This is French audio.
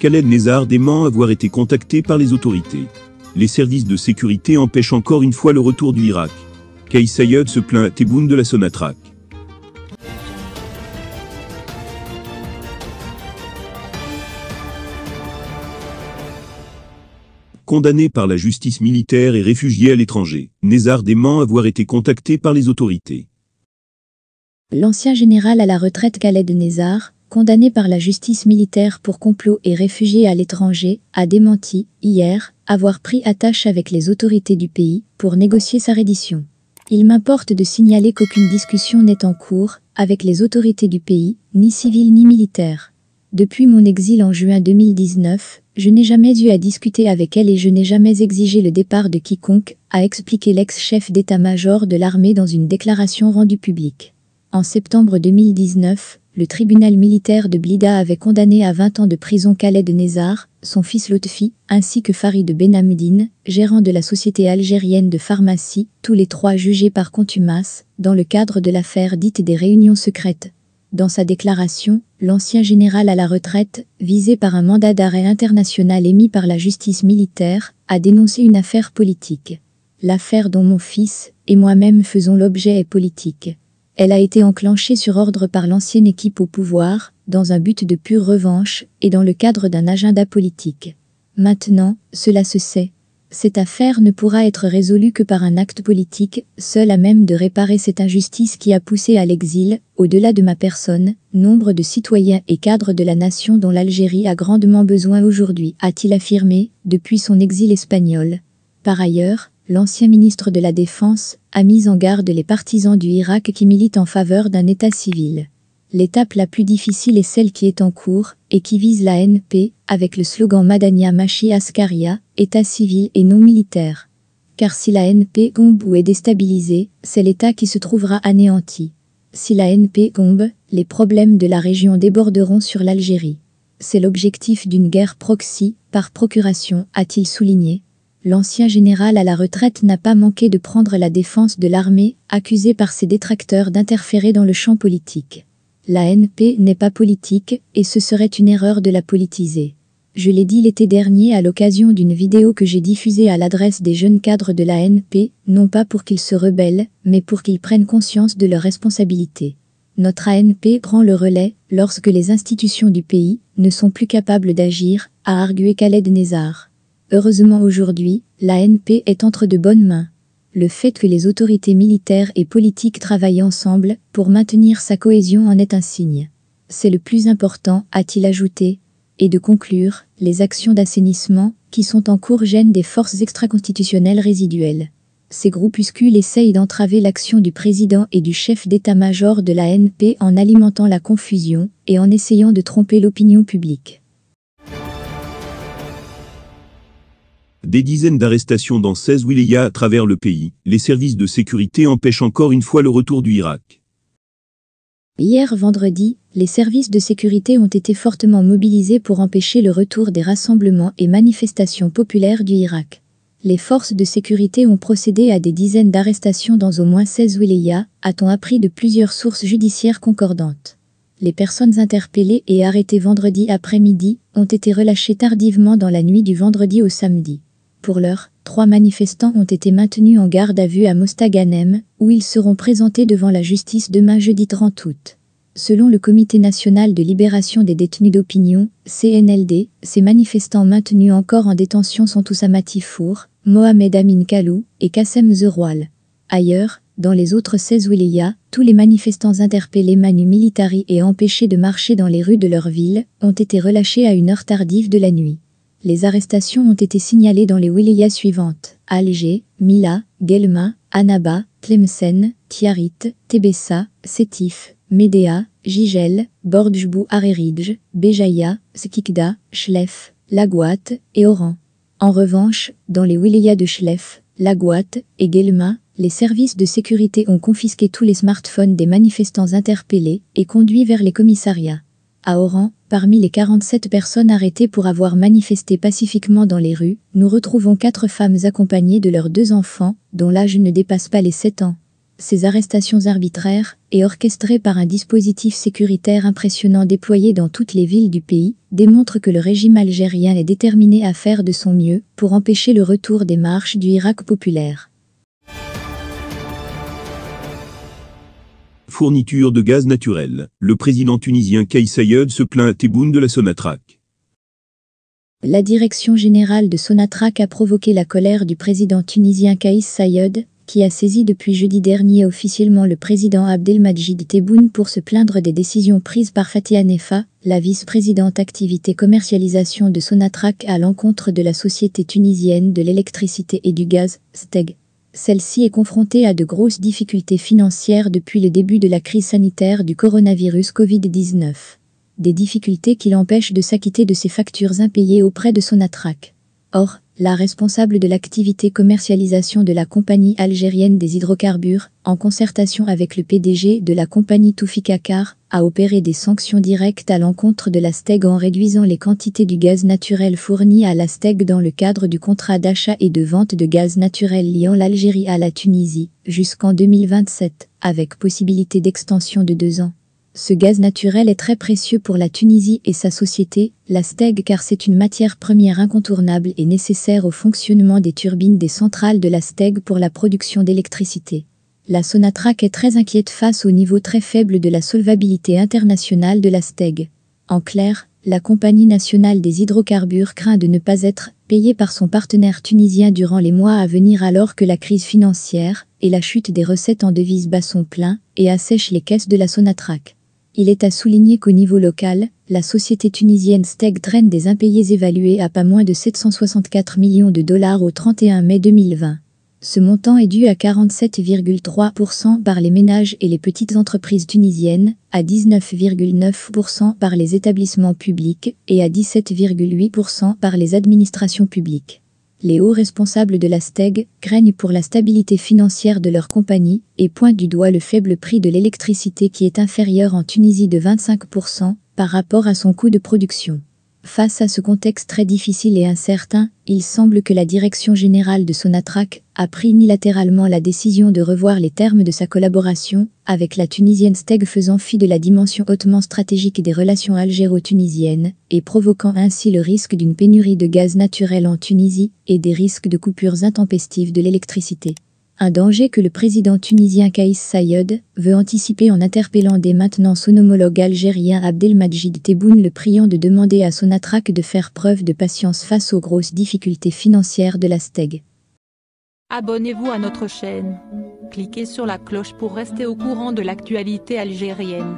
Khaled Nezar dément avoir été contacté par les autorités. Les services de sécurité empêchent encore une fois le retour du Irak. Kay Sayed se plaint à Tebboune de la Sonatrak. Condamné par la justice militaire et réfugié à l'étranger, Nézar dément avoir été contacté par les autorités. L'ancien général à la retraite Khaled Nézar, condamné par la justice militaire pour complot et réfugié à l'étranger, a démenti, hier, avoir pris attache avec les autorités du pays pour négocier sa reddition. Il m'importe de signaler qu'aucune discussion n'est en cours avec les autorités du pays, ni civiles ni militaires. Depuis mon exil en juin 2019, je n'ai jamais eu à discuter avec elle et je n'ai jamais exigé le départ de quiconque, a expliqué l'ex-chef d'état-major de l'armée dans une déclaration rendue publique. En septembre 2019, le tribunal militaire de Blida avait condamné à 20 ans de prison Khaled Nézar, son fils Lotfi, ainsi que Farid Benhamdine, gérant de la société algérienne de pharmacie, tous les trois jugés par contumace, dans le cadre de l'affaire dite des réunions secrètes. Dans sa déclaration, l'ancien général à la retraite, visé par un mandat d'arrêt international émis par la justice militaire, a dénoncé une affaire politique. L'affaire dont mon fils et moi-même faisons l'objet est politique. Elle a été enclenchée sur ordre par l'ancienne équipe au pouvoir, dans un but de pure revanche et dans le cadre d'un agenda politique. Maintenant, cela se sait. Cette affaire ne pourra être résolue que par un acte politique, seul à même de réparer cette injustice qui a poussé à l'exil, au-delà de ma personne, nombre de citoyens et cadres de la nation dont l'Algérie a grandement besoin aujourd'hui, a-t-il affirmé, depuis son exil espagnol. Par ailleurs, l'ancien ministre de la Défense, a mis en garde les partisans du Irak qui militent en faveur d'un État civil. L'étape la plus difficile est celle qui est en cours et qui vise la NP avec le slogan Madania Mashi Askaria, État civil et non militaire. Car si la NP gombe est déstabilisée, c'est l'État qui se trouvera anéanti. Si la NP gombe, les problèmes de la région déborderont sur l'Algérie. C'est l'objectif d'une guerre proxy, par procuration, a-t-il souligné l'ancien général à la retraite n'a pas manqué de prendre la défense de l'armée, accusé par ses détracteurs d'interférer dans le champ politique. La NP n'est pas politique, et ce serait une erreur de la politiser. Je l'ai dit l'été dernier à l'occasion d'une vidéo que j'ai diffusée à l'adresse des jeunes cadres de la NP, non pas pour qu'ils se rebellent, mais pour qu'ils prennent conscience de leurs responsabilités. Notre ANP prend le relais lorsque les institutions du pays ne sont plus capables d'agir, a argué Khaled Nézar. Heureusement aujourd'hui, l'ANP est entre de bonnes mains. Le fait que les autorités militaires et politiques travaillent ensemble pour maintenir sa cohésion en est un signe. C'est le plus important, a-t-il ajouté. Et de conclure, les actions d'assainissement qui sont en cours gênent des forces extraconstitutionnelles résiduelles. Ces groupuscules essayent d'entraver l'action du président et du chef d'état-major de l'ANP en alimentant la confusion et en essayant de tromper l'opinion publique. Des dizaines d'arrestations dans 16 wilayas à travers le pays, les services de sécurité empêchent encore une fois le retour du Irak. Hier vendredi, les services de sécurité ont été fortement mobilisés pour empêcher le retour des rassemblements et manifestations populaires du Irak. Les forces de sécurité ont procédé à des dizaines d'arrestations dans au moins 16 wilayas, a-t-on appris de plusieurs sources judiciaires concordantes les personnes interpellées et arrêtées vendredi après-midi ont été relâchées tardivement dans la nuit du vendredi au samedi. Pour l'heure, trois manifestants ont été maintenus en garde à vue à Mostaganem, où ils seront présentés devant la justice demain jeudi 30 août. Selon le Comité national de libération des détenus d'opinion, CNLD, ces manifestants maintenus encore en détention sont tous Four, Mohamed Amin Kalou et Kassem Zeroual. Ailleurs, dans les autres 16 wilayas, tous les manifestants interpellés manu militari et empêchés de marcher dans les rues de leur ville ont été relâchés à une heure tardive de la nuit. Les arrestations ont été signalées dans les wilayas suivantes Alger, Mila, Guelma, Annaba, Tlemcen, Tiarit, Tébessa, Sétif, Médéa, Gigel, Bordjbou Aréridj, Béjaïa, Skikda, Chlef, Laguate et Oran. En revanche, dans les wilayas de Chlef, Laguate et Guelma, les services de sécurité ont confisqué tous les smartphones des manifestants interpellés et conduits vers les commissariats. À Oran, parmi les 47 personnes arrêtées pour avoir manifesté pacifiquement dans les rues, nous retrouvons quatre femmes accompagnées de leurs deux enfants, dont l'âge ne dépasse pas les 7 ans. Ces arrestations arbitraires et orchestrées par un dispositif sécuritaire impressionnant déployé dans toutes les villes du pays démontrent que le régime algérien est déterminé à faire de son mieux pour empêcher le retour des marches du Irak populaire. fourniture de gaz naturel. Le président tunisien Kais Sayed se plaint à Tebboune de la Sonatrach. La direction générale de Sonatrach a provoqué la colère du président tunisien Kaïs Sayed, qui a saisi depuis jeudi dernier officiellement le président Abdelmajid Tebboune pour se plaindre des décisions prises par Fatia Nefa, la vice-présidente activité commercialisation de Sonatrach à l'encontre de la société tunisienne de l'électricité et du gaz, STEG celle-ci est confrontée à de grosses difficultés financières depuis le début de la crise sanitaire du coronavirus Covid-19. Des difficultés qui l'empêchent de s'acquitter de ses factures impayées auprès de son attraque. Or, la responsable de l'activité commercialisation de la compagnie algérienne des hydrocarbures, en concertation avec le PDG de la compagnie Toufikakar, a opéré des sanctions directes à l'encontre de la STEG en réduisant les quantités du gaz naturel fourni à la STEG dans le cadre du contrat d'achat et de vente de gaz naturel liant l'Algérie à la Tunisie jusqu'en 2027, avec possibilité d'extension de deux ans. Ce gaz naturel est très précieux pour la Tunisie et sa société, la Steg car c'est une matière première incontournable et nécessaire au fonctionnement des turbines des centrales de la Steg pour la production d'électricité. La Sonatrach est très inquiète face au niveau très faible de la solvabilité internationale de la Steg. En clair, la Compagnie nationale des hydrocarbures craint de ne pas être payée par son partenaire tunisien durant les mois à venir alors que la crise financière et la chute des recettes en devises bas sont plein et assèchent les caisses de la Sonatrach. Il est à souligner qu'au niveau local, la société tunisienne Steg draine des impayés évalués à pas moins de 764 millions de dollars au 31 mai 2020. Ce montant est dû à 47,3% par les ménages et les petites entreprises tunisiennes, à 19,9% par les établissements publics et à 17,8% par les administrations publiques les hauts responsables de la STEG craignent pour la stabilité financière de leur compagnie et pointent du doigt le faible prix de l'électricité qui est inférieur en Tunisie de 25% par rapport à son coût de production. Face à ce contexte très difficile et incertain, il semble que la direction générale de Sonatrach a pris unilatéralement la décision de revoir les termes de sa collaboration avec la Tunisienne Steg faisant fi de la dimension hautement stratégique des relations algéro-tunisiennes et provoquant ainsi le risque d'une pénurie de gaz naturel en Tunisie et des risques de coupures intempestives de l'électricité un danger que le président tunisien Kaïs Sayed veut anticiper en interpellant dès maintenant son homologue algérien Abdelmajid Tebboune le priant de demander à son attraque de faire preuve de patience face aux grosses difficultés financières de la STEG. Abonnez-vous à notre chaîne. Cliquez sur la cloche pour rester au courant de l'actualité algérienne.